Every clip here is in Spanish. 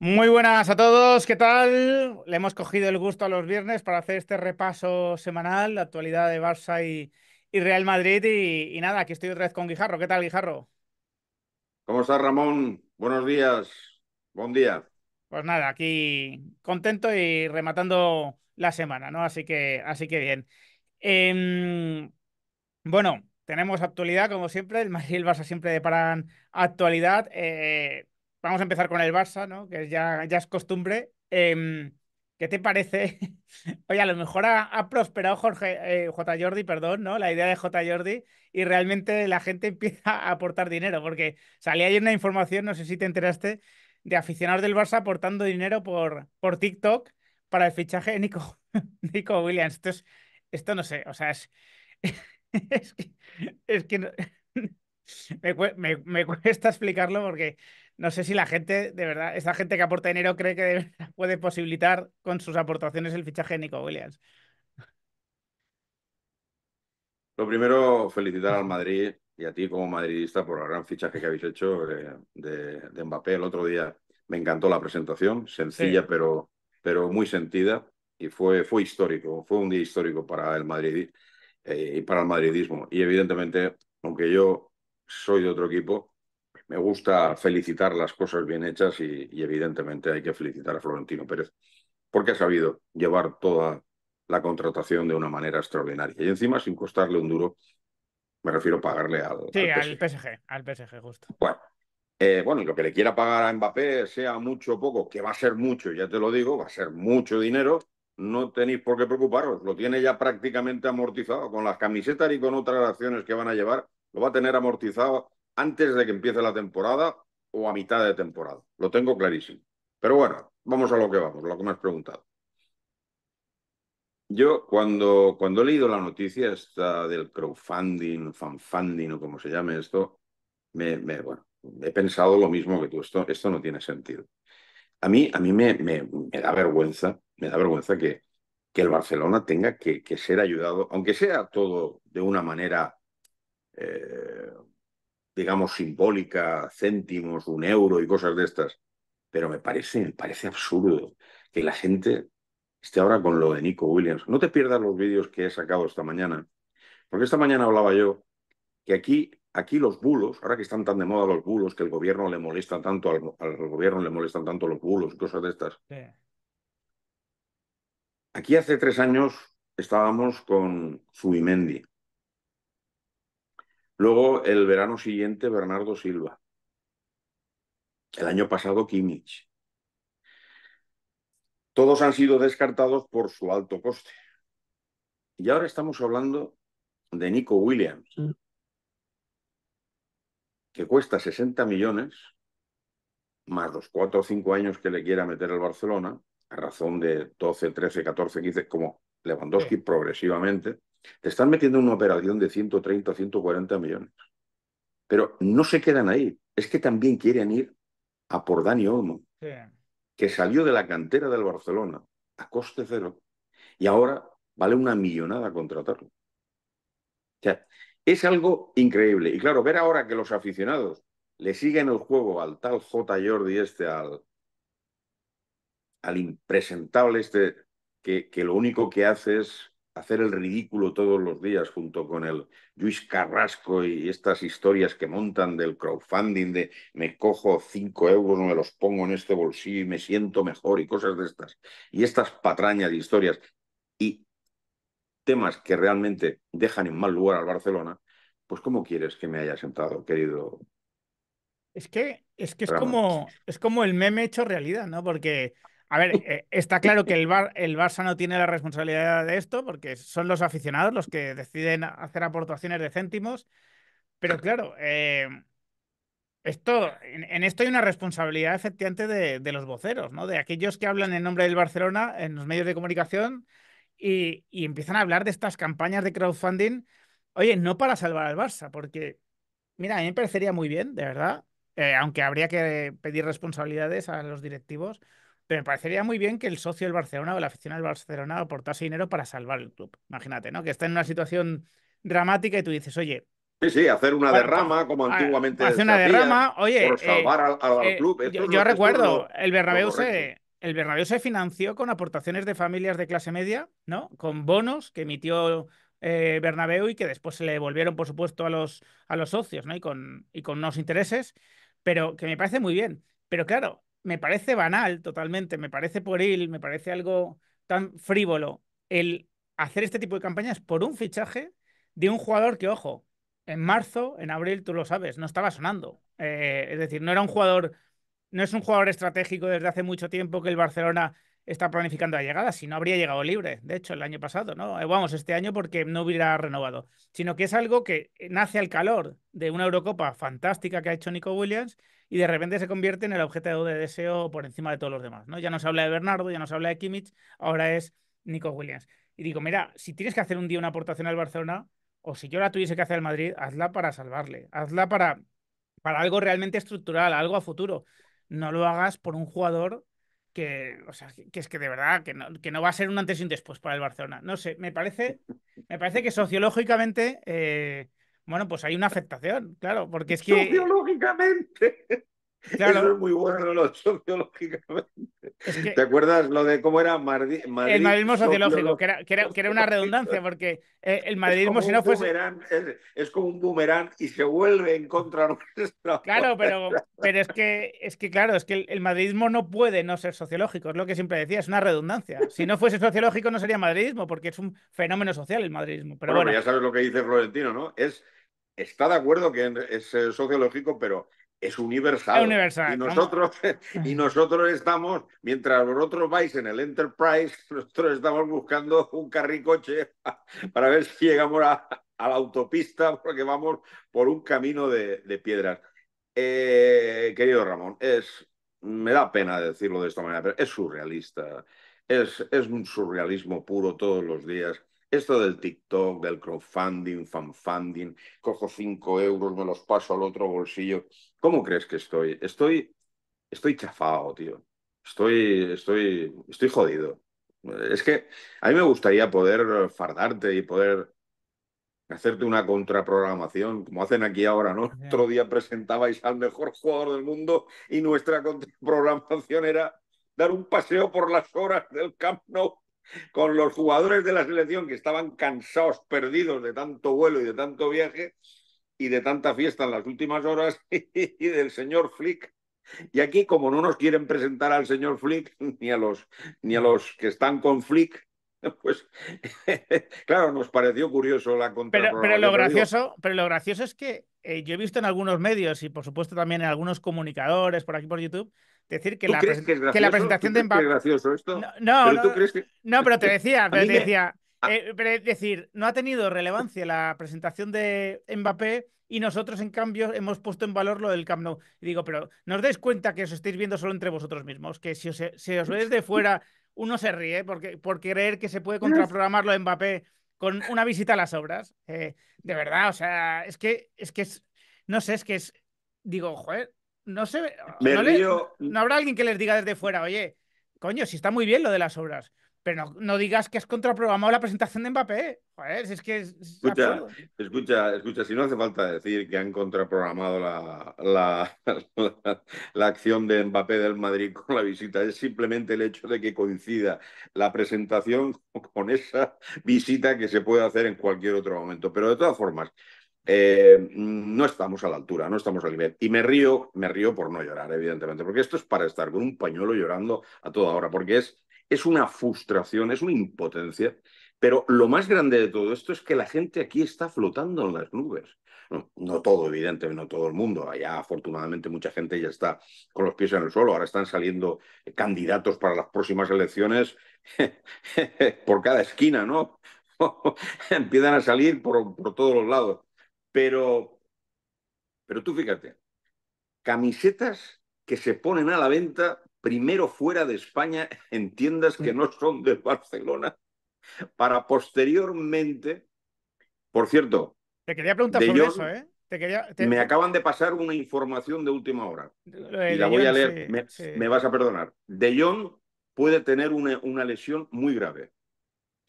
Muy buenas a todos, ¿qué tal? Le hemos cogido el gusto a los viernes para hacer este repaso semanal, la actualidad de Barça y, Real Madrid. Y, nada, aquí estoy otra vez con Guijarro. ¿Qué tal, Guijarro? ¿Cómo estás, Ramón? Buenos días, buen día. Pues nada, aquí contento y rematando la semana, ¿no? Así que, así que bien. Em, bueno, tenemos actualidad, como siempre, el Madrid y Barça siempre deparan actualidad. Eh, vamos a empezar con el Barça, ¿no? Que ya, es costumbre. Em, ¿Qué te parece? Oye, a lo mejor ha, prosperado Jorge, eh, Jordi, perdón, ¿no? La idea de J. Jordi y realmente la gente empieza a aportar dinero, porque salía ayer una información, no sé si te enteraste, de aficionados del Barça aportando dinero por, por TikTok para el fichaje de Nico, Williams. Esto, esto no sé, o sea, es, es que, me cuesta explicarlo porque no sé si la gente, de verdad, esta gente que aporta dinero cree que puede posibilitar con sus aportaciones el fichaje de Nico Williams. Lo primero, felicitar al Madrid y a ti como madridista por el gran fichaje que habéis hecho eh, de, Mbappé el otro día. Me encantó la presentación, sencilla pero, pero muy sentida y fue, fue histórico, fue un día histórico para el Madrid eh, y para el madridismo. Y evidentemente, aunque yo soy de otro equipo, me gusta felicitar las cosas bien hechas y, evidentemente hay que felicitar a Florentino Pérez porque ha sabido llevar toda la contratación de una manera extraordinaria y encima sin costarle un duro, me refiero a pagarle al, sí, al PSG. al PSG, justo. Bueno, eh, bueno, lo que le quiera pagar a Mbappé, sea mucho o poco, que va a ser mucho, ya te lo digo, va a ser mucho dinero, no tenéis por qué preocuparos, lo tiene ya prácticamente amortizado con las camisetas y con otras acciones que van a llevar, lo va a tener amortizado antes de que empiece la temporada o a mitad de temporada. Lo tengo clarísimo. Pero bueno, vamos a lo que vamos, lo que me has preguntado. Yo cuando, cuando he leído la noticia esta del crowdfunding, fanfunding o como se llame esto, me, bueno, he pensado lo mismo que tú, esto, no tiene sentido. A mí, a mí me, me, da vergüenza, me da vergüenza que, que el Barcelona tenga que, ser ayudado, aunque sea todo de una manera eh, digamos, simbólica, céntimos, un euro y cosas de estas. Pero me parece, me parece absurdo que la gente esté ahora con lo de Nico Williams. No te pierdas los vídeos que he sacado esta mañana, porque esta mañana hablaba yo que aquí, aquí los bulos, ahora que están tan de moda los bulos, que el gobierno le molesta tanto, al, gobierno le molestan tanto los bulos, y cosas de estas. Aquí hace tres años estábamos con Zubimendi, Luego, el verano siguiente, Bernardo Silva. El año pasado, Kimmich. Todos han sido descartados por su alto coste. Y ahora estamos hablando de Nico Williams, que cuesta 60 millones, más los 4 o 5 años que le quiera meter el Barcelona, a razón de 12, 13, 14, 15, como Lewandowski progresivamente. Te están metiendo en una operación de 130, 140 millones. Pero no se quedan ahí. Es que también quieren ir a por Dani Olmo, que salió de la cantera del Barcelona a coste cero y ahora vale una millonada contratarlo. O sea, es algo increíble. Y claro, ver ahora que los aficionados le siguen el juego al tal J. Jordi este, al, al impresentable este, que, que lo único que hace es hacer el ridículo todos los días junto con el Luis Carrasco y estas historias que montan del crowdfunding de me cojo cinco euros, me los pongo en este bolsillo y me siento mejor y cosas de estas. Y estas patrañas de historias y temas que realmente dejan en mal lugar al Barcelona, pues ¿cómo quieres que me haya sentado, querido? Es que es, que es, como, es como el meme hecho realidad, ¿no? Porque a ver, eh, está claro que el, Barça no tiene la responsabilidad de esto porque son los aficionados los que deciden hacer aportaciones de céntimos. Pero claro, eh, esto, en, esto hay una responsabilidad efectivamente de, los voceros, ¿no? De aquellos que hablan en nombre del Barcelona en los medios de comunicación y, empiezan a hablar de estas campañas de crowdfunding. Oye, no para salvar al Barça, porque, mira, a mí me parecería muy bien, de verdad, eh, aunque habría que pedir responsabilidades a los directivos, me parecería muy bien que el socio del Barcelona o la afición del Barcelona aportase dinero para salvar el club. Imagínate, ¿no? Que está en una situación dramática y tú dices, oye. Sí, sí, hacer una derrama como antiguamente. Hacer una derrama, oye. Por salvar eh, al, eh, club. yo, recuerdo, el Bernabéu se. El se financió con aportaciones de familias de clase media, ¿no? Con bonos que emitió eh, Bernabéu y que después se le devolvieron, por supuesto, a los, a los socios, ¿no? Y con, y con unos intereses, pero que me parece muy bien. Pero claro, me parece banal totalmente, me parece pueril, me parece algo tan frívolo el hacer este tipo de campañas por un fichaje de un jugador que, ojo, en marzo, en abril, tú lo sabes, no estaba sonando. Eh, es decir, no era un jugador, no es un jugador estratégico desde hace mucho tiempo que el Barcelona está planificando la llegada, si no habría llegado libre, de hecho, el año pasado, ¿no? Eh, vamos, este año porque no hubiera renovado, sino que es algo que nace al calor de una Eurocopa fantástica que ha hecho Nico Williams y de repente se convierte en el objeto de deseo por encima de todos los demás. ¿no? Ya nos habla de Bernardo, ya nos habla de Kimmich, ahora es Nico Williams. Y digo, mira, si tienes que hacer un día una aportación al Barcelona, o si yo la tuviese que hacer al Madrid, hazla para salvarle, hazla para, para algo realmente estructural, algo a futuro. No lo hagas por un jugador que, o sea, que es que de verdad que no, que no, va a ser un antes y un después para el Barcelona. No sé, me parece, me parece que sociológicamente eh, bueno, pues hay una afectación, claro, porque es que. Sociológicamente. Claro. Eso es muy bueno, lo sociológicamente. ¿Te acuerdas lo de cómo era el madridismo sociológico, que era, una redundancia, porque eh, el madridismo, si no fuese. es, como un boomerang y se vuelve en contra nuestra. Claro, pero, pero es, que, es que, claro, es que el, madridismo no puede no ser sociológico, es lo que siempre decía, es una redundancia. Si no fuese sociológico, no sería madridismo, porque es un fenómeno social el madridismo. Pero bueno, pues bueno. ya sabes lo que dice Florentino, ¿no? Es está de acuerdo que es eh, sociológico, pero es universal. universal. Y nosotros, y nosotros estamos, mientras vosotros vais en el Enterprise, nosotros estamos buscando un carricoche para ver si llegamos a, la autopista, porque vamos por un camino de, piedras. Eh, querido Ramón, es, me da pena decirlo de esta manera, pero es surrealista. Es, es un surrealismo puro todos los días esto del TikTok, del crowdfunding, fanfunding, cojo 5 euros, me los paso al otro bolsillo. ¿Cómo crees que estoy? Estoy, estoy chafado, tío. Estoy, estoy, jodido. Es que a mí me gustaría poder fardarte y poder hacerte una contraprogramación, como hacen aquí ahora, ¿no? Otro día presentabais al mejor jugador del mundo y nuestra contraprogramación era dar un paseo por las horas del Camp Nou con los jugadores de la selección que estaban cansados, perdidos de tanto vuelo y de tanto viaje y de tanta fiesta en las últimas horas y del señor Flick. Y aquí, como no nos quieren presentar al señor Flick, ni a los, ni a los que están con Flick, Pues claro, nos pareció curioso la Pero, lo, gracioso, pero lo gracioso es que eh, yo he visto en algunos medios y por supuesto también en algunos comunicadores por aquí por YouTube decir que, la, que, presentación de Mbappé... gracioso esto? No, ¿Pero te decía, te decía, ah. eh, es decir, no ha tenido relevancia la presentación de Mbappé y nosotros, en cambio, hemos puesto en valor lo del Camp Nou. Y digo, pero ¿nos dais cuenta que os estáis viendo solo entre vosotros mismos? Que si os, si os veis de fuera uno se ríe porque, por creer que se puede contraprogramarlo en Mbappé con una visita a las obras. Eh, de verdad, o sea, es que es que es, no sé, es que es, digo, joder, no sé, no, habrá alguien que les diga desde fuera, oye, coño, si está muy bien lo de las obras. Pero no, digas que has contraprogramado la presentación de Mbappé. es que escucha, escucha, escucha, si no hace falta decir que han contraprogramado la, la, acción de Mbappé del Madrid con la visita, es simplemente el hecho de que coincida la presentación con esa visita que se puede hacer en cualquier otro momento. Pero de todas formas, eh, no estamos a la altura, no estamos al nivel. Y me río, me río por no llorar, evidentemente, porque esto es para estar con un pañuelo llorando a toda hora, porque es es una frustración, es una impotencia. Pero lo más grande de todo esto es que la gente aquí está flotando en las nubes. No, todo, evidentemente, no todo el mundo. Allá, afortunadamente, mucha gente ya está con los pies en el suelo. Ahora están saliendo candidatos para las próximas elecciones por cada esquina, ¿no? Empiezan a salir por, todos los lados. Pero, pero tú fíjate, camisetas que se ponen a la venta primero fuera de España entiendas que no son de Barcelona, para posteriormente, por cierto... Te quería preguntar sobre eso, ¿eh? Me acaban de pasar una información de última hora. y la voy a leer. me, vas a perdonar. De Jong puede tener una, una lesión muy grave.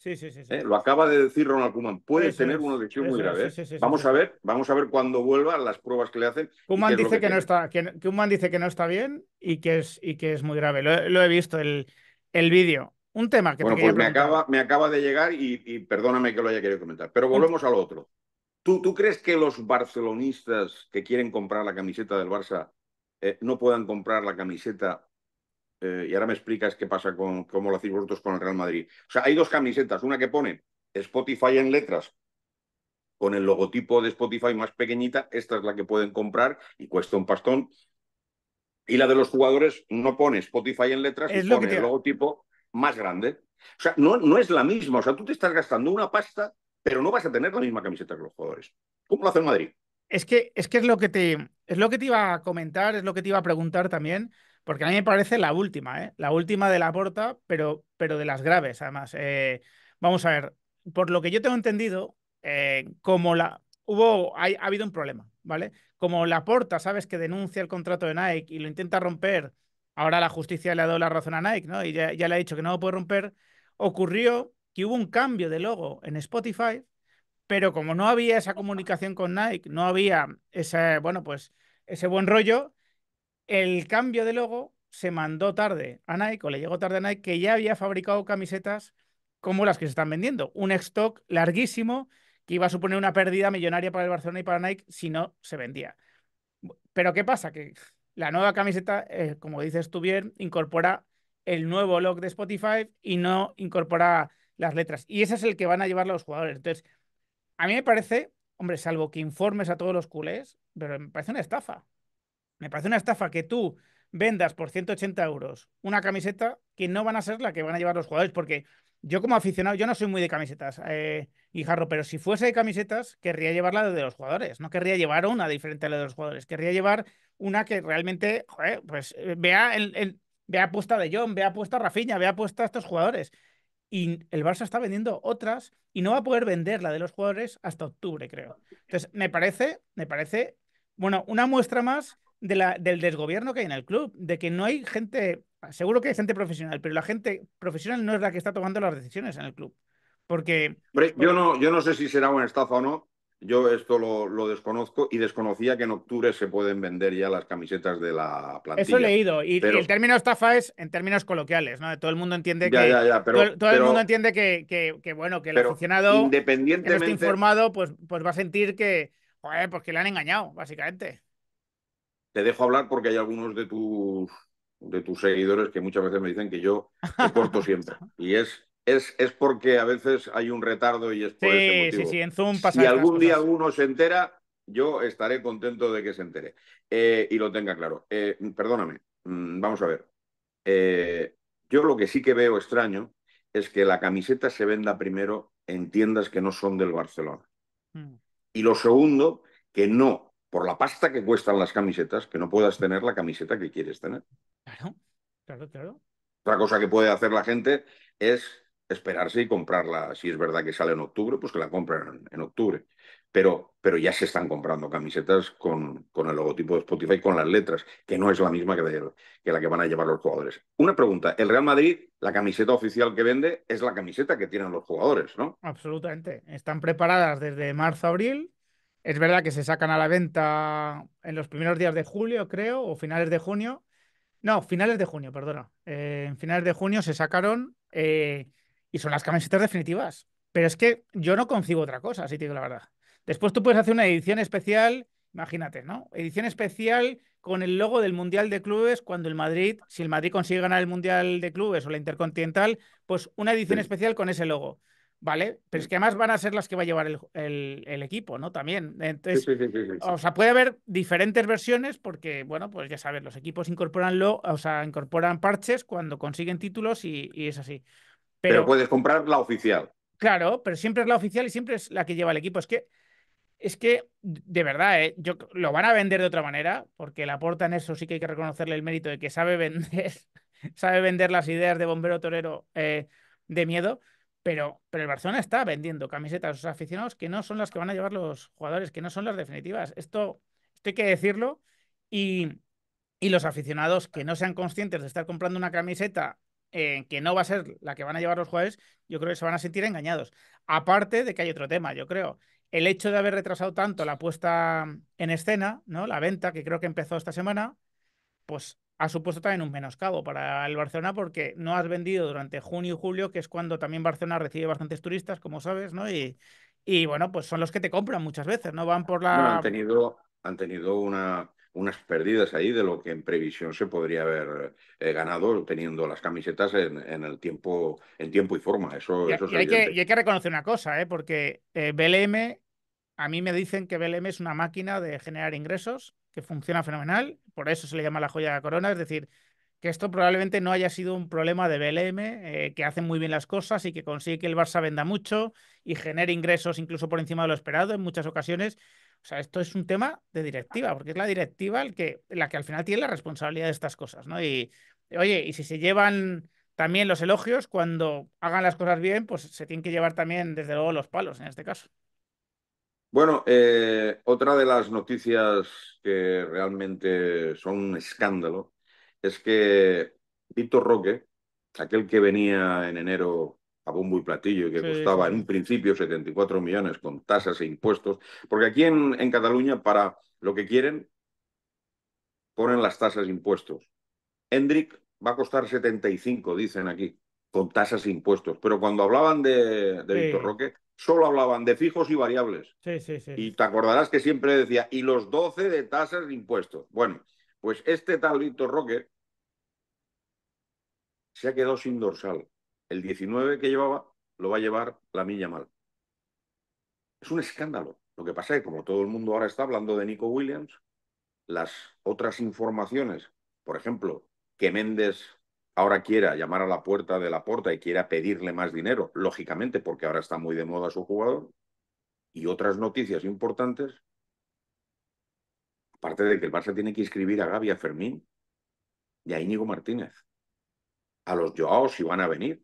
Sí, sí, sí, ¿Eh? Lo acaba de decir Ronald Kuman. Puede tener una lesión muy grave. ¿eh? vamos a ver, vamos a ver cuando vuelva las pruebas que le hacen. Kuman dice que, no está, dice que no está bien y que es, y que es muy grave. Lo, he visto el, vídeo. Un tema que pues me acaba, me acaba de llegar y, perdóname que lo haya querido comentar. Pero volvemos al otro. ¿Tú, ¿Tú crees que los barcelonistas que quieren comprar la camiseta del Barça eh, no puedan comprar la camiseta eh, y ahora me explicas qué pasa con cómo lo hacéis vosotros con el Real Madrid. O sea, hay dos camisetas, una que pone Spotify en letras con el logotipo de Spotify más pequeñita, esta es la que pueden comprar y cuesta un pastón. Y la de los jugadores no pone Spotify en letras, es y pone el logotipo más grande. O sea, no, no es la misma. O sea, tú te estás gastando una pasta, pero no vas a tener la misma camiseta que los jugadores. ¿Cómo lo hace el Madrid? Es que, es que es lo que te es lo que te iba a comentar, es lo que te iba a preguntar también porque a mí me parece la última, ¿eh? la última de la porta, pero, pero de las graves, además. Eh, vamos a ver, por lo que yo tengo entendido, eh, como la hubo, ha habido un problema, ¿vale? Como la porta, sabes, que denuncia el contrato de Nike y lo intenta romper, ahora la justicia le ha dado la razón a Nike, ¿no? Y ya, ya le ha dicho que no lo puede romper. Ocurrió que hubo un cambio de logo en Spotify, pero como no había esa comunicación con Nike, no había ese, bueno, pues ese buen rollo, el cambio de logo se mandó tarde a Nike, o le llegó tarde a Nike, que ya había fabricado camisetas como las que se están vendiendo. Un stock larguísimo que iba a suponer una pérdida millonaria para el Barcelona y para Nike si no se vendía. Pero ¿qué pasa? Que la nueva camiseta, eh, como dices tú bien, incorpora el nuevo log de Spotify y no incorpora las letras. Y ese es el que van a llevar los jugadores. Entonces, a mí me parece, hombre, salvo que informes a todos los culés, pero me parece una estafa. Me parece una estafa que tú vendas por 180 euros una camiseta que no van a ser la que van a llevar los jugadores, porque yo como aficionado, yo no soy muy de camisetas, eh, Guijarro, pero si fuese de camisetas, querría llevarla de los jugadores, no querría llevar una diferente a la de los jugadores, querría llevar una que realmente, joder, pues eh, vea, el, vea puesta de John, vea puesta Rafiña, vea puesta a estos jugadores. Y el Barça está vendiendo otras y no va a poder vender la de los jugadores hasta octubre, creo. Entonces, me parece, me parece, bueno, una muestra más del desgobierno que hay en el club, de que no hay gente, seguro que hay gente profesional, pero la gente profesional no es la que está tomando las decisiones en el club. Porque... yo, no, yo no sé si será una estafa o no, yo esto lo, desconozco y desconocía que en octubre se pueden vender ya las camisetas de la plantilla. Eso he leído. Y, el término estafa es en términos coloquiales, ¿no? Todo el mundo entiende que. todo, el mundo entiende que, bueno, que el aficionado independientemente... esté informado, pues, pues va a sentir que, pues que le han engañado, básicamente te dejo hablar porque hay algunos de tus, de tus seguidores que muchas veces me dicen que yo te corto siempre. Y es, es, es porque a veces hay un retardo y es por sí, motivo. Sí, sí, en Zoom pasa Si algún día alguno se entera, yo estaré contento de que se entere eh, y lo tenga claro. Eh, perdóname, mm, vamos a ver. Eh, yo lo que sí que veo extraño es que la camiseta se venda primero en tiendas que no son del Barcelona. Mm. Y lo segundo, que no por la pasta que cuestan las camisetas, que no puedas tener la camiseta que quieres tener. Claro, claro, claro. Otra cosa que puede hacer la gente es esperarse y comprarla. Si es verdad que sale en octubre, pues que la compren en octubre. Pero, pero ya se están comprando camisetas con, con el logotipo de Spotify, con las letras, que no es la misma que, la que van a llevar los jugadores. Una pregunta, el Real Madrid, la camiseta oficial que vende es la camiseta que tienen los jugadores, ¿no? Absolutamente. Están preparadas desde marzo-abril es verdad que se sacan a la venta en los primeros días de julio, creo, o finales de junio. No, finales de junio, perdona. Eh, en finales de junio se sacaron eh, y son las camisetas definitivas. Pero es que yo no consigo otra cosa, así te digo la verdad. Después tú puedes hacer una edición especial, imagínate, ¿no? Edición especial con el logo del Mundial de Clubes cuando el Madrid, si el Madrid consigue ganar el Mundial de Clubes o la Intercontinental, pues una edición especial con ese logo. ¿vale? Pero es que además van a ser las que va a llevar el, equipo, ¿no? También. Entonces, o sea, puede haber diferentes versiones porque, bueno, pues ya sabes, los equipos incorporan, o sea, incorporan parches cuando consiguen títulos y, y es así. Pero, puedes comprar la oficial. Claro, pero siempre es la oficial y siempre es la que lleva el equipo. Es que, es que de verdad, ¿eh? Yo, lo van a vender de otra manera porque le aportan eso sí que hay que reconocerle el mérito de que sabe vender, sabe vender las ideas de bombero torero eh, de miedo pero, el Barcelona está vendiendo camisetas a sus aficionados que no son las que van a llevar los jugadores, que no son las definitivas. Esto, esto hay que decirlo. Y, los aficionados que no sean conscientes de estar comprando una camiseta eh, que no va a ser la que van a llevar los jugadores, yo creo que se van a sentir engañados. Aparte de que hay otro tema, yo creo. El hecho de haber retrasado tanto la puesta en escena, ¿no? La venta, que creo que empezó esta semana, pues ha supuesto también un menoscabo para el Barcelona porque no has vendido durante junio y julio, que es cuando también Barcelona recibe bastantes turistas, como sabes, ¿no? Y, bueno, pues son los que te compran muchas veces, ¿no? Van por la... han tenido, han tenido unas pérdidas ahí de lo que en previsión se podría haber eh, ganado teniendo las camisetas en, el tiempo en tiempo y forma. Eso, y, hay que, reconocer una cosa, ¿eh? porque eh, BLM, a mí me dicen que BLM es una máquina de generar ingresos que funciona fenomenal, por eso se le llama la joya de la corona, es decir, que esto probablemente no haya sido un problema de BLM, eh, que hace muy bien las cosas y que consigue que el Barça venda mucho y genere ingresos incluso por encima de lo esperado en muchas ocasiones. O sea, esto es un tema de directiva, porque es la directiva el que, la que al final tiene la responsabilidad de estas cosas, ¿no? Y oye, y si se llevan también los elogios, cuando hagan las cosas bien, pues se tienen que llevar también, desde luego, los palos en este caso. Bueno, eh, otra de las noticias que realmente son un escándalo es que Víctor Roque, aquel que venía en enero a bombo y platillo y que costaba en un principio 74 millones con tasas e impuestos, porque aquí en, en Cataluña para lo que quieren ponen las tasas e impuestos. Hendrik va a costar 75, dicen aquí, con tasas e impuestos, pero cuando hablaban de, Víctor Roque solo hablaban de fijos y variables. Y te acordarás que siempre decía, y los 12 de tasas de impuestos. Bueno, pues este tal Víctor Roque se ha quedado sin dorsal. El 19 que llevaba lo va a llevar la milla mal. Es un escándalo. Lo que pasa es que como todo el mundo ahora está hablando de Nico Williams, las otras informaciones, por ejemplo, que Méndez ahora quiera llamar a la puerta de la puerta y quiera pedirle más dinero, lógicamente porque ahora está muy de moda su jugador, y otras noticias importantes, aparte de que el Barça tiene que inscribir a Gaby, a Fermín y a Íñigo Martínez, a los Joao si van a venir.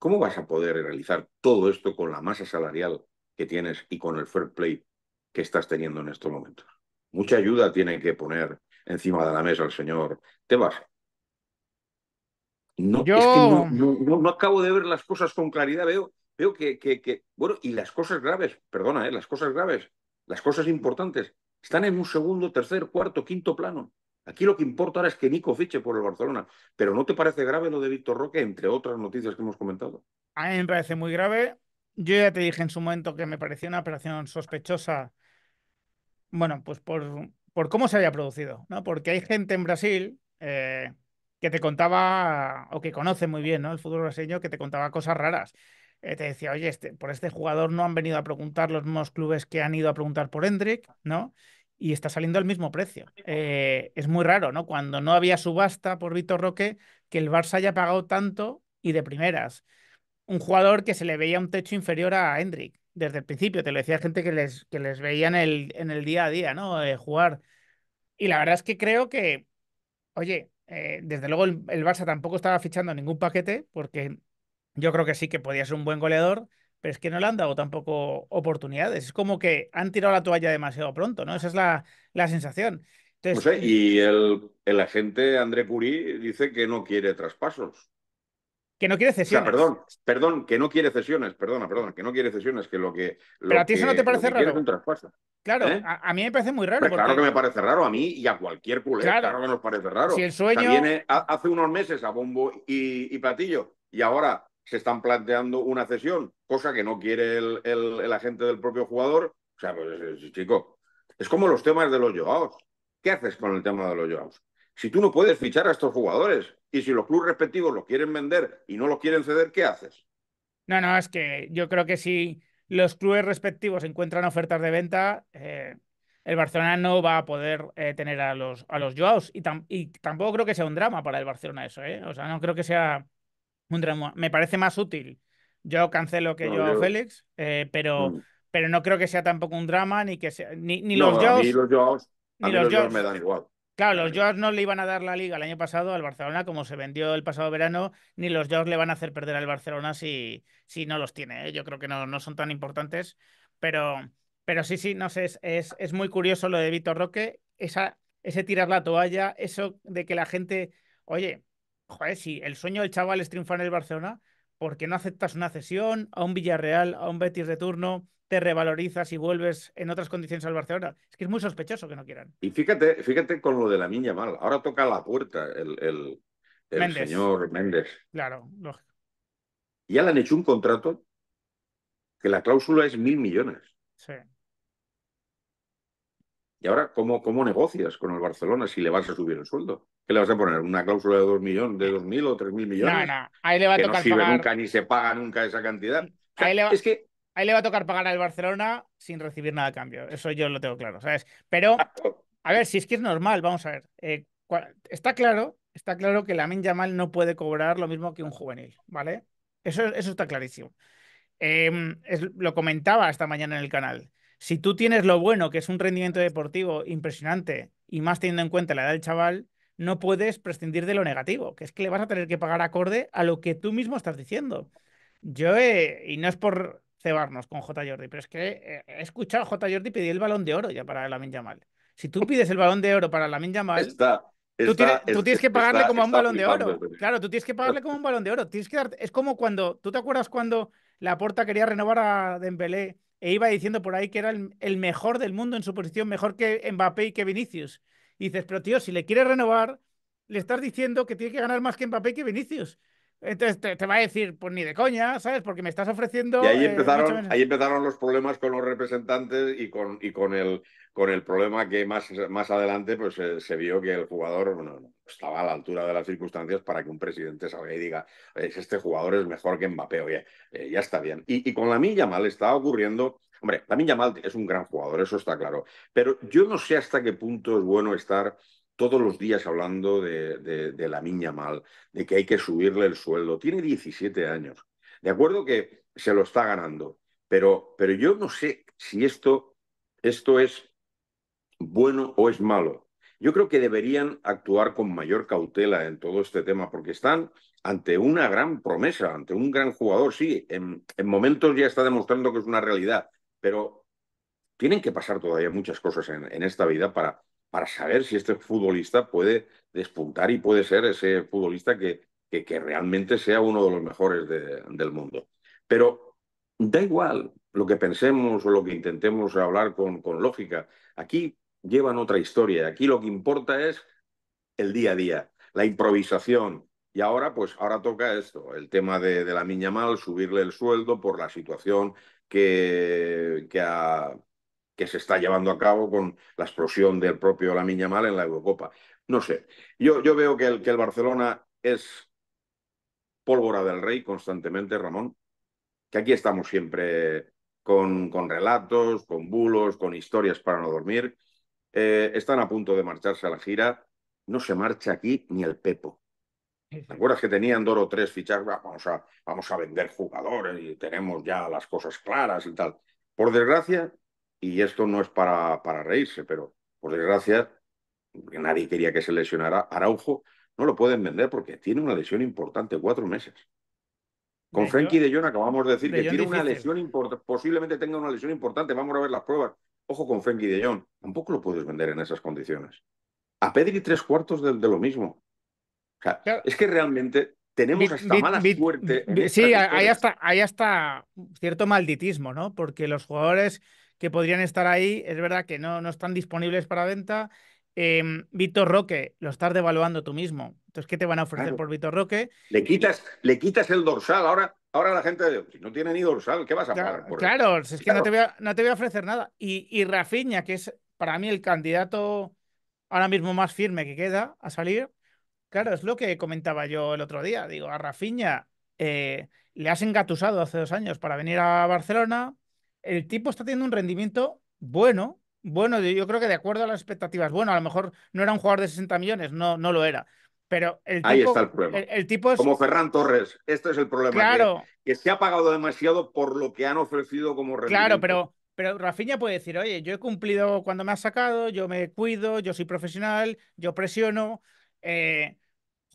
¿Cómo vas a poder realizar todo esto con la masa salarial que tienes y con el fair play que estás teniendo en estos momentos? Mucha ayuda tiene que poner encima de la mesa el señor Tebas, no, Yo... no, acabo de ver las cosas con claridad. Veo, veo que, que, Bueno, y las cosas graves, perdona, ¿eh? las cosas graves, las cosas importantes, están en un segundo, tercer, cuarto, quinto plano. Aquí lo que importa ahora es que Nico fiche por el Barcelona. Pero ¿no te parece grave lo de Víctor Roque, entre otras noticias que hemos comentado? A mí me parece muy grave. Yo ya te dije en su momento que me parecía una operación sospechosa. Bueno, pues por, por cómo se había producido, ¿no? Porque hay gente en Brasil eh, que te contaba, o que conoce muy bien ¿no? el fútbol brasileño, que te contaba cosas raras. Eh, te decía, oye, este, por este jugador no han venido a preguntar los mismos clubes que han ido a preguntar por Hendrik, ¿no? Y está saliendo al mismo precio. Eh, es muy raro, ¿no? Cuando no había subasta por Vitor Roque, que el Barça haya pagado tanto y de primeras. Un jugador que se le veía un techo inferior a Hendrik desde el principio. Te lo decía gente que les, que les veía en el, en el día a día, ¿no? De eh, jugar. Y la verdad es que creo que, oye, eh, desde luego el, Barça tampoco estaba fichando ningún paquete porque yo creo que sí que podía ser un buen goleador, pero es que no le han dado tampoco oportunidades. Es como que han tirado la toalla demasiado pronto, ¿no? Esa es la, sensación. Eh, y el, el agente André Curí dice que no quiere traspasos. Que no quiere cesiones. perdón, perdón, que no quiere cesiones, perdona, perdona, que no quiere cesiones, que lo que. Pero a ti eso no te parece raro. Claro, ¿eh? a, mí me parece muy raro. Claro que me parece raro a mí y a cualquier culé. Claro, que nos parece raro. Si el sueño. viene hace unos meses a bombo y, platillo y ahora se están planteando una cesión, cosa que no quiere el, agente del propio jugador. O sea, pues, eh, chico, es como los temas de los Joaos. ¿Qué haces con el tema de los Joaos? Si tú no puedes fichar a estos jugadores y si los clubes respectivos los quieren vender y no los quieren ceder, ¿qué haces? No, no, es que yo creo que si los clubes respectivos encuentran ofertas de venta, eh, el Barcelona no va a poder eh, tener a los, a los Joaos. Y, y, tampoco creo que sea un drama para el Barcelona eso, ¿eh? O sea, no creo que sea un drama. Me parece más útil yo Cancelo que yo a Félix, eh, pero, mm. pero no creo que sea tampoco un drama, ni que sea, ni, los Joaos... ni los Joaos, los me dan igual. Claro, los Jaws no le iban a dar la liga el año pasado al Barcelona, como se vendió el pasado verano, ni los Jaws le van a hacer perder al Barcelona si, si no los tiene. ¿eh? Yo creo que no, no son tan importantes, pero, pero sí, sí, no sé, es, muy curioso lo de Vitor Roque, esa, ese tirar la toalla, eso de que la gente, oye, joder, si el sueño del chaval es triunfar en el Barcelona, ¿por qué no aceptas una cesión a un Villarreal, a un Betis de turno, te revalorizas y vuelves en otras condiciones al Barcelona. Es que es muy sospechoso que no quieran. Y fíjate, fíjate con lo de la niña mal. Ahora toca la puerta el, señor Méndez. Claro, lógico. Ya le han hecho un contrato que la cláusula es mil millones. Sí. Y ahora, ¿cómo, ¿cómo negocias con el Barcelona si le vas a subir el sueldo? ¿Qué le vas a poner? ¿Una cláusula de dos millones, de dos mil o tres mil millones? No, no, ahí le va a tocar no sirve nunca ni se paga nunca esa cantidad. Es que ahí le va a tocar pagar al Barcelona sin recibir nada a cambio. Eso yo lo tengo claro, ¿sabes? Pero, a ver, si es que es normal, vamos a ver. Eh, está claro, está claro que la Yamal no puede cobrar lo mismo que un juvenil, ¿vale? Eso, eso está clarísimo. Em, lo comentaba esta mañana en el canal. Si tú tienes lo bueno, que es un rendimiento deportivo impresionante, y más teniendo en cuenta la edad del chaval, no puedes prescindir de lo negativo, que es que le vas a tener que pagar acorde a lo que tú mismo estás diciendo. Yo, y no es por cebarnos con J. Jordi, pero es que eh, he escuchado a J. Jordi pedir el balón de oro ya para Lamin Yamal. Si tú pides el balón de oro para La Yamal, está, tú, tienes, que pagarle como un balón de oro. Claro, tú tienes que pagarle como un balón de oro. Es como cuando, ¿tú te acuerdas cuando Laporta quería renovar a Dembélé e iba diciendo por ahí que era el, mejor del mundo en su posición, mejor que Mbappé y que Vinicius? Y dices, pero tío, si le quieres renovar, le estás diciendo que tiene que ganar más que Mbappé y que Vinicius. Entonces te, va a decir, pues ni de coña, ¿sabes? Porque me estás ofreciendo. Y ahí eh, empezaron, ahí empezaron los problemas con los representantes y con, y con el con el problema que más, más adelante pues, eh, se vio que el jugador estaba a la altura de las circunstancias para que un presidente salga y diga, este jugador es mejor que Mbappé, oye, eh, ya está bien. Y, con la Milla Mal está ocurriendo, hombre, la Milla Mal es un gran jugador, eso está claro, pero yo no sé hasta qué punto es bueno estar todos los días hablando de, la niña mal, de que hay que subirle el sueldo. Tiene 17 años. De acuerdo que se lo está ganando, pero, pero yo no sé si esto, esto es bueno o es malo. Yo creo que deberían actuar con mayor cautela en todo este tema, porque están ante una gran promesa, ante un gran jugador. Sí, en, momentos ya está demostrando que es una realidad, pero tienen que pasar todavía muchas cosas en esta vida para, para saber si este futbolista puede despuntar y puede ser ese futbolista que, que, realmente sea uno de los mejores del mundo. Pero da igual lo que pensemos o lo que intentemos hablar con, con lógica. Aquí llevan otra historia. Aquí lo que importa es el día a día, la improvisación. Y ahora, pues ahora toca esto, el tema de, la niña mal, subirle el sueldo por la situación que, que ha que se está llevando a cabo con la explosión del propio la Miña Mal en la Eurocopa. No sé, yo, yo veo que el, que el Barcelona es pólvora del rey constantemente, Ramón, que aquí estamos siempre con, con relatos, con bulos, con historias para no dormir. Eh, están a punto de marcharse a la gira. No se marcha aquí ni el Pepo. ¿Te acuerdas que tenían Doro tres fichas? Vamos a, vamos a vender jugadores y tenemos ya las cosas claras y tal. Por desgracia, y esto no es para, para reírse, pero por desgracia nadie quería que se lesionara Araujo, no lo pueden vender porque tiene una lesión importante, cuatro meses. Con Frenkie de Jong acabamos de decir que tiene una lesión importante, posiblemente tenga una lesión importante, vamos a ver las pruebas. Ojo con Frenkie de Jong, tampoco lo puedes vender en esas condiciones. A Pedri tres cuartos de, lo mismo. O sea, es que realmente tenemos hasta mala suerte. sí, hay hasta, hay hasta cierto malditismo, ¿no? Porque los jugadores que podrían estar ahí. Es verdad que no, no están disponibles para venta. Eh, Víctor Roque, lo estás devaluando tú mismo. Entonces, ¿qué te van a ofrecer por Víctor Roque? Le quitas, le quitas el dorsal. Ahora, ahora la gente si no tiene ni dorsal, ¿qué vas a pagar? claro, es que No, te voy a, ofrecer nada. Y, y Rafiña, que es para mí el candidato ahora mismo más firme que queda a salir, claro, es lo que comentaba yo el otro día. Digo, a Rafiña eh, le has engatusado hace dos años para venir a Barcelona, el tipo está teniendo un rendimiento bueno, bueno, yo creo que de acuerdo a las expectativas. Bueno, a lo mejor no era un jugador de 60 millones, no, no lo era. Pero el tipo, Ahí está el tipo es... Como Ferran Torres, este es el problema. Claro. Que, se ha pagado demasiado por lo que han ofrecido como rendimiento. Claro, pero, pero Rafinha puede decir, oye, yo he cumplido cuando me has sacado, yo me cuido, yo soy profesional, yo presiono. Eh,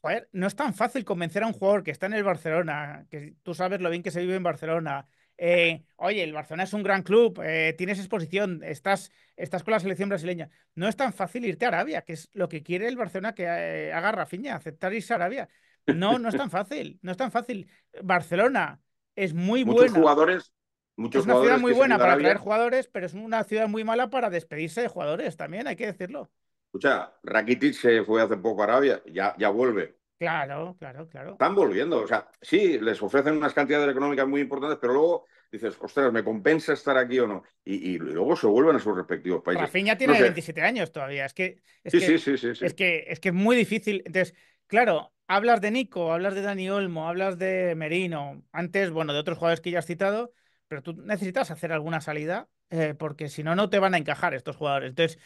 joder, no es tan fácil convencer a un jugador que está en el Barcelona, que tú sabes lo bien que se vive en Barcelona, eh, oye, el Barcelona es un gran club, eh, tienes exposición, estás, estás con la selección brasileña. No es tan fácil irte a Arabia, que es lo que quiere el Barcelona que eh, haga Rafinha, aceptar irse a Arabia. No, no es tan fácil, no es tan fácil. Barcelona es muy buena. jugadores, muchos es una ciudad muy buena para traer jugadores, pero es una ciudad muy mala para despedirse de jugadores, también hay que decirlo. Escucha, Rakitic se fue hace poco a Arabia, ya, ya vuelve. Claro, claro, claro. Están volviendo, o sea, sí, les ofrecen unas cantidades económicas muy importantes, pero luego dices, ostras, ¿me compensa estar aquí o no? Y, luego se vuelven a sus respectivos países. Rafinha tiene ya tiene 27 años todavía, es que es, sí, es que, es que es muy difícil. Entonces, claro, hablas de Nico, hablas de Dani Olmo, hablas de Merino, antes, bueno, de otros jugadores que ya has citado, pero tú necesitas hacer alguna salida eh, porque si no, no te van a encajar estos jugadores. Entonces,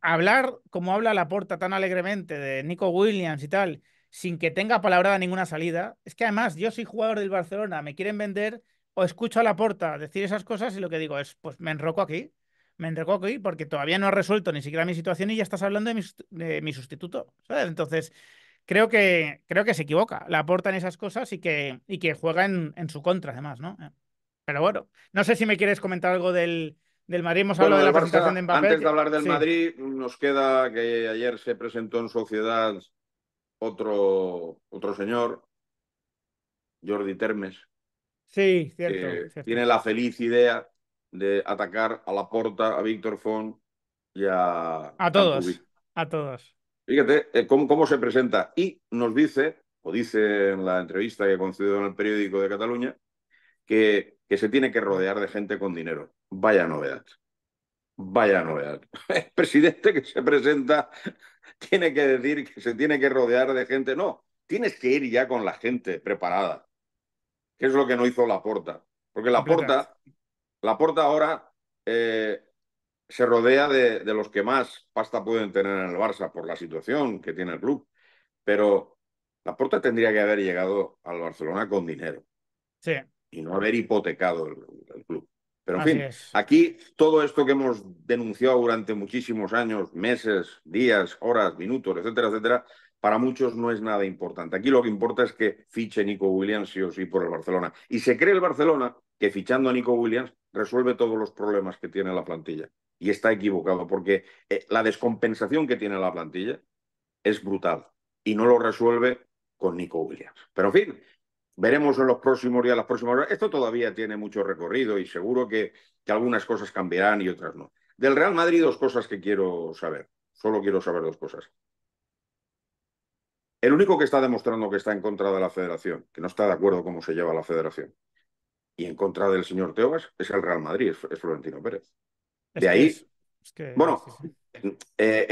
hablar como habla Laporta tan alegremente de Nico Williams y tal, sin que tenga palabra ninguna salida, es que además yo soy jugador del Barcelona, me quieren vender o escucho a Laporta decir esas cosas y lo que digo es, pues me enroco aquí, me enroco aquí porque todavía no ha resuelto ni siquiera mi situación y ya estás hablando de mi, sustituto, Entonces, creo que, creo que se equivoca, porta en esas cosas y que, y que juega en, en su contra además, ¿no? Pero bueno, no sé si me quieres comentar algo del del Madrid hemos hablado de la presentación de Mbappé. Antes de hablar del Madrid, nos queda que ayer se presentó en Sociedad otro, otro señor, Jordi Termes. Sí, cierto, Tiene la feliz idea de atacar a la porta, a Víctor Font y a. A todos. A todos. Fíjate eh, cómo, se presenta. Y nos dice, o dice en la entrevista que concedido en el periódico de Cataluña, que, se tiene que rodear de gente con dinero. Vaya novedad. Vaya novedad. El presidente que se presenta tiene que decir que se tiene que rodear de gente. No, tienes que ir ya con la gente preparada. Que es lo que no hizo Laporta. Porque Laporta, porta ahora eh, se rodea de, de, los que más pasta pueden tener en el Barça por la situación que tiene el club. Pero Laporta tendría que haber llegado al Barcelona con dinero. Sí y no haber hipotecado el, club. Pero en fin, aquí todo esto que hemos denunciado durante muchísimos años, meses, días, horas, minutos, etcétera, etcétera, para muchos no es nada importante. Aquí lo que importa es que fiche Nico Williams sí o sí por el Barcelona. Y se cree el Barcelona que fichando a Nico Williams resuelve todos los problemas que tiene la plantilla. Y está equivocado, porque eh, la descompensación que tiene la plantilla es brutal y no lo resuelve con Nico Williams. Pero en fin, Veremos en los próximos días, las próximas horas. Esto todavía tiene mucho recorrido y seguro que, que algunas cosas cambiarán y otras no. Del Real Madrid, dos cosas que quiero saber. Solo quiero saber dos cosas. El único que está demostrando que está en contra de la federación, que no está de acuerdo cómo se lleva la federación, y en contra del señor Teobas, es el Real Madrid, es, Florentino Pérez. de ahí, bueno, eh,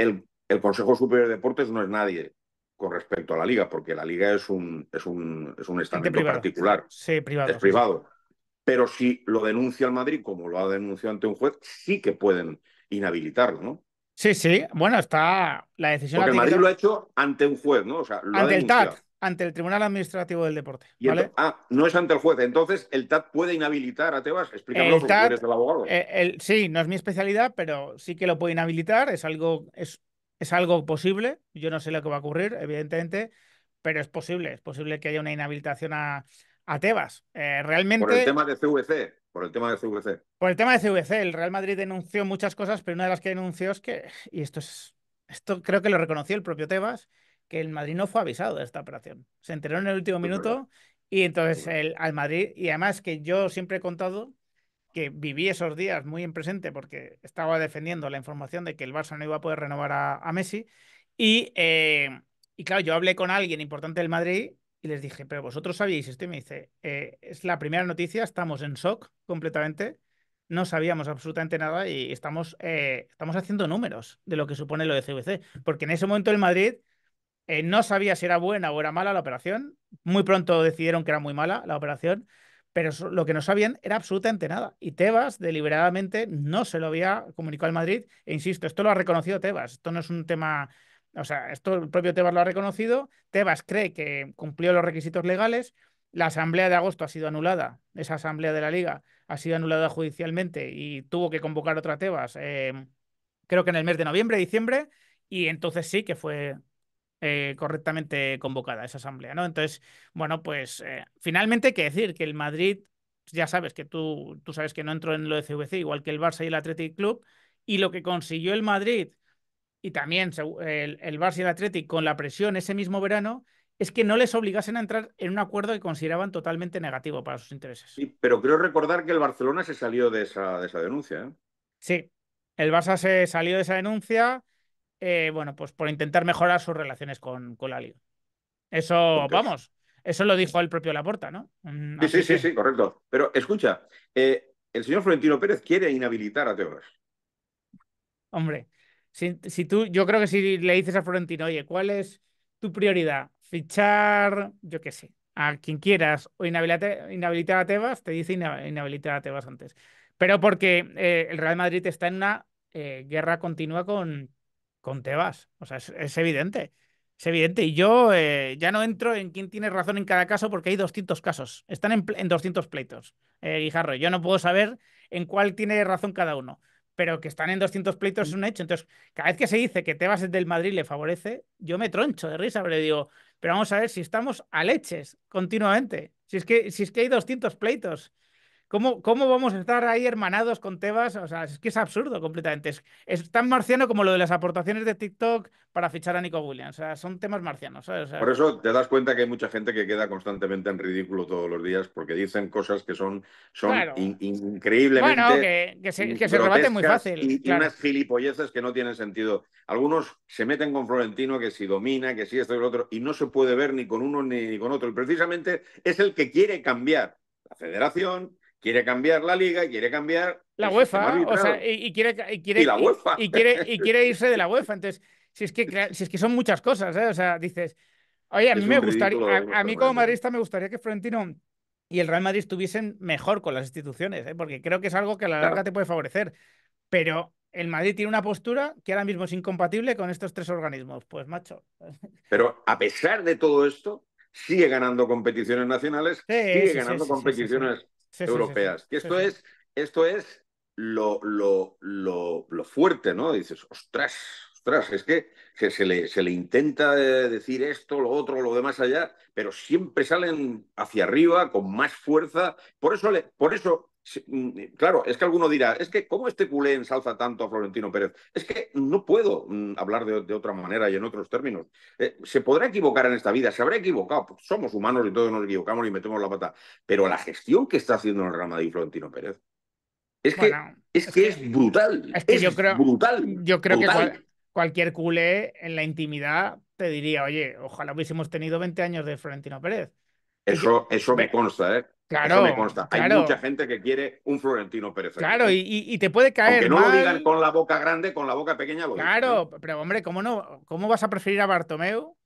el Consejo Superior de Deportes no es nadie con respecto a la liga, porque la liga es un, es un, es un estamento particular. Sí, privado. Es privado. Pero si lo denuncia el Madrid, como lo ha denunciado ante un juez, sí que pueden inhabilitarlo, ¿no? Sí, sí. Bueno, está la decisión. Porque el Madrid lo ha hecho ante un juez, ¿no? O sea, lo ante el TAT, ante el Tribunal Administrativo del Deporte. ah, no es ante el juez. Entonces, el TAT puede inhabilitar a Tebas. explícame los del abogado. Eh, sí, no es mi especialidad, pero sí que lo puede inhabilitar. Es algo, es es algo posible, yo no sé lo que va a ocurrir, evidentemente, pero es posible, es posible que haya una inhabilitación a, Tebas. Eh, realmente... Por el tema de CVC, por el tema de CVC. Por el tema de CVC, el Real Madrid denunció muchas cosas, pero una de las que denunció es que, y esto es, esto creo que lo reconoció el propio Tebas, que el Madrid no fue avisado de esta operación. Se enteró en el último minuto y entonces el, al Madrid, y además que yo siempre he contado que viví esos días muy en presente porque estaba defendiendo la información de que el Barça no iba a poder renovar a, a Messi. Y, eh, y claro, yo hablé con alguien importante del Madrid y les dije, pero vosotros sabíais esto. Y me dice, eh, es la primera noticia, estamos en shock completamente, no sabíamos absolutamente nada y estamos, eh, estamos haciendo números de lo que supone lo de CVC. Porque en ese momento el Madrid no sabía si era buena o era mala la operación. Muy pronto decidieron que era muy mala la operación pero lo que no sabían era absolutamente nada. Y Tebas deliberadamente no se lo había comunicado al Madrid. E insisto, esto lo ha reconocido Tebas. Esto no es un tema, o sea, esto el propio Tebas lo ha reconocido. Tebas cree que cumplió los requisitos legales. La asamblea de agosto ha sido anulada. Esa asamblea de la liga ha sido anulada judicialmente y tuvo que convocar otra Tebas, eh, creo que en el mes de noviembre, diciembre. Y entonces sí que fue eh, correctamente convocada esa asamblea, ¿no? Entonces, bueno, pues eh, finalmente hay que decir que el Madrid, pues, ya sabes que tú, tú sabes que no entró en lo de CVC, igual que el Barça y el Athletic Club, y lo que consiguió el Madrid y también el, Barça y el Athletic con la presión ese mismo verano es que no les obligasen a entrar en un acuerdo que consideraban totalmente negativo para sus intereses. Sí, pero creo recordar que el Barcelona se salió de esa, de esa denuncia. ¿eh? Sí, el Barça se salió de esa denuncia, eh, bueno, pues por intentar mejorar sus relaciones con, con la liga. Eso, vamos, eso lo dijo el propio Laporta, ¿no? Mm, sí, sí, sí, correcto. Pero escucha, eh, el señor Florentino Pérez quiere inhabilitar a Tebas. Hombre, si, tú, yo creo que si le dices a Florentino, oye, ¿cuál es tu prioridad? Fichar, yo qué sé, a quien quieras o inhabilitar, inhabilitar a Tebas, te dice inhabilitar a Tebas antes. Pero porque eh, el Real Madrid está en una guerra continua con, con Tebas. O sea, es, evidente. Es evidente. Y yo eh, ya no entro en quién tiene razón en cada caso porque hay 200 casos. Están en, 200 pleitos, eh, Guijarro. Yo no puedo saber en cuál tiene razón cada uno. Pero que están en 200 pleitos es un hecho. Entonces, cada vez que se dice que Tebas es del Madrid le favorece, yo me troncho de risa, pero le digo, pero vamos a ver si estamos a leches continuamente. Si es que, si es que hay 200 pleitos. ¿Cómo, vamos a estar ahí hermanados con Tebas? O sea, es que es absurdo completamente. Es, tan marciano como lo de las aportaciones de TikTok para fichar a Nico Williams. O sea, son temas marcianos. Por eso te das cuenta que hay mucha gente que queda constantemente en ridículo todos los días porque dicen cosas que son, son increíblemente. Bueno, que, se, que rebaten muy fácil. Y, unas gilipolleces que no tienen sentido. Algunos se meten con Florentino que si domina, que si esto y lo otro, y no se puede ver ni con uno ni con otro. Y precisamente es el que quiere cambiar la federación quiere cambiar la liga y quiere cambiar la UEFA y, quiere quiere, quiere y quiere irse de la UEFA entonces si es que si es que son muchas cosas ¿eh? o sea dices oye a mí me gustaría a, mí como madridista me gustaría que Florentino y el Real Madrid estuviesen mejor con las instituciones ¿eh? porque creo que es algo que a la larga te puede favorecer pero el Madrid tiene una postura que ahora mismo es incompatible con estos tres organismos pues macho pero a pesar de todo esto sigue ganando competiciones nacionales, sigue ganando competiciones europeas. esto es, esto es lo, lo, lo, lo, fuerte, ¿no? dices, ostras, ostras, es que se, se, le, se le intenta eh, decir esto, lo otro, lo demás allá, pero siempre salen hacia arriba con más fuerza. Por eso, le, por eso Mm, eh, claro, es que alguno dirá, es que ¿cómo este culé ensalza tanto a Florentino Pérez? Es que no puedo mm, hablar de, otra manera y en otros términos. Eh, se podrá equivocar en esta vida, se habrá equivocado, pues somos humanos y todos nos equivocamos y metemos la pata, pero la gestión que está haciendo en el Real de Florentino Pérez es que, es, brutal. Es, que yo creo, brutal. Yo creo que cualquier culé en la intimidad te diría, oye, ojalá hubiésemos tenido 20 años de Florentino Pérez. Eso, me consta, ¿eh? Claro, Eso me Hay mucha gente que quiere un Florentino perfecto. Claro, y, te puede caer. Que no digan con la boca grande, con la boca pequeña. claro, ¿eh? pero hombre, ¿cómo, no, ¿cómo vas a preferir a Bartomeu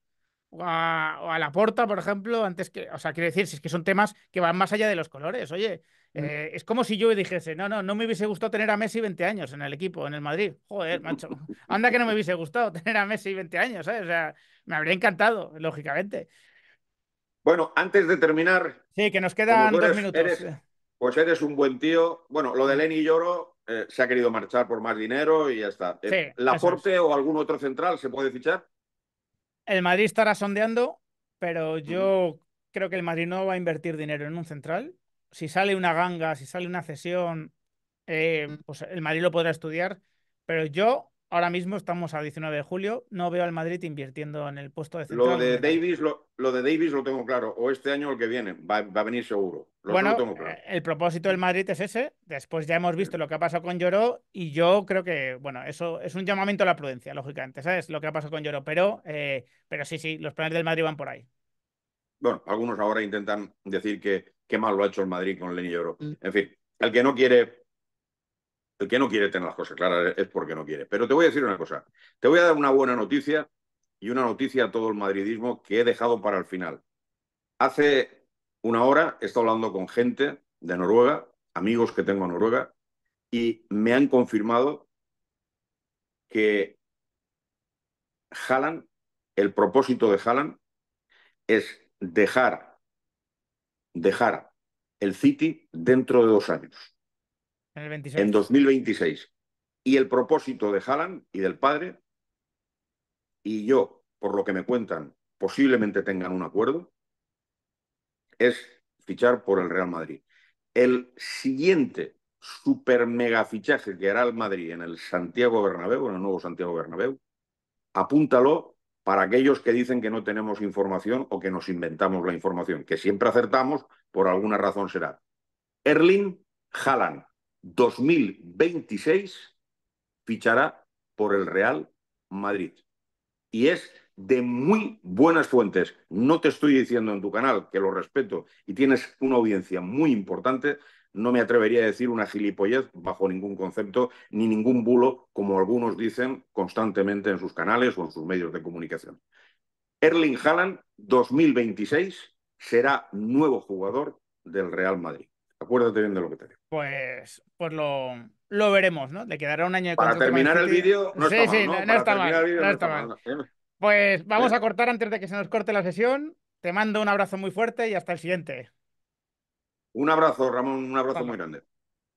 o a, Laporta, por ejemplo, antes que. O sea, quiero decir, si es que son temas que van más allá de los colores. Oye, mm. eh, es como si yo dijese, no, no, no me hubiese gustado tener a Messi 20 años en el equipo, en el Madrid. Joder, macho. Anda que no me hubiese gustado tener a Messi 20 años, ¿sabes? O sea, me habría encantado, lógicamente. Bueno, antes de terminar. Sí, que nos quedan dos minutos. pues eres un buen tío. Bueno, lo de Lenny Lloro eh, se ha querido marchar por más dinero y ya está. Eh, sí, ¿Laporte o algún otro central se puede fichar? El Madrid estará sondeando, pero mm. yo creo que el Madrid no va a invertir dinero en un central. Si sale una ganga, si sale una cesión, eh, pues el Madrid lo podrá estudiar. Pero yo Ahora mismo estamos a 19 de julio. No veo al Madrid invirtiendo en el puesto de central. Lo de Davis lo, de Davis lo tengo claro. O este año o el que viene. Va, a venir seguro. bueno, eh, el propósito del Madrid es ese. Después ya hemos visto lo que ha pasado con Lloró. Y yo creo que, bueno, eso es un llamamiento a la prudencia, lógicamente. ¿Sabes? Lo que ha pasado con Lloró. Pero, eh, pero sí, sí, los planes del Madrid van por ahí. Bueno, algunos ahora intentan decir que qué mal lo ha hecho el Madrid con Lenny Lloró. Mm. En fin, el que no quiere el que no quiere tener las cosas claras es porque no quiere. Pero te voy a decir una cosa. Te voy a dar una buena noticia y una noticia a todo el madridismo que he dejado para el final. Hace una hora he estado hablando con gente de Noruega, amigos que tengo en Noruega, y me han confirmado que Haaland, el propósito de Haaland es dejar, dejar el City dentro de dos años. En, 2026. Y el propósito de Haaland y del padre, y yo, por lo que me cuentan, posiblemente tengan un acuerdo, es fichar por el Real Madrid. El siguiente super mega fichaje que hará el Madrid en el Santiago Bernabéu, en el nuevo Santiago Bernabéu, apúntalo para aquellos que dicen que no tenemos información o que nos inventamos la información, que siempre acertamos, por alguna razón será. Erling Haaland, 2026 fichará por el Real Madrid. Y es de muy buenas fuentes. No te estoy diciendo en tu canal, que lo respeto, y tienes una audiencia muy importante, no me atrevería a decir una gilipollez bajo ningún concepto, ni ningún bulo, como algunos dicen constantemente en sus canales o en sus medios de comunicación. Erling Haaland, 2026, será nuevo jugador del Real Madrid. Acuérdate bien de lo que te digo. Pues, pues, lo, lo veremos, ¿no? Le quedará un año de Para terminar el vídeo, no, está mal, ¿no? está mal, está ¿eh? mal. Pues vamos a cortar antes de que se nos corte la sesión. Te mando un abrazo muy fuerte y hasta el siguiente. Un abrazo, Ramón, un abrazo muy grande.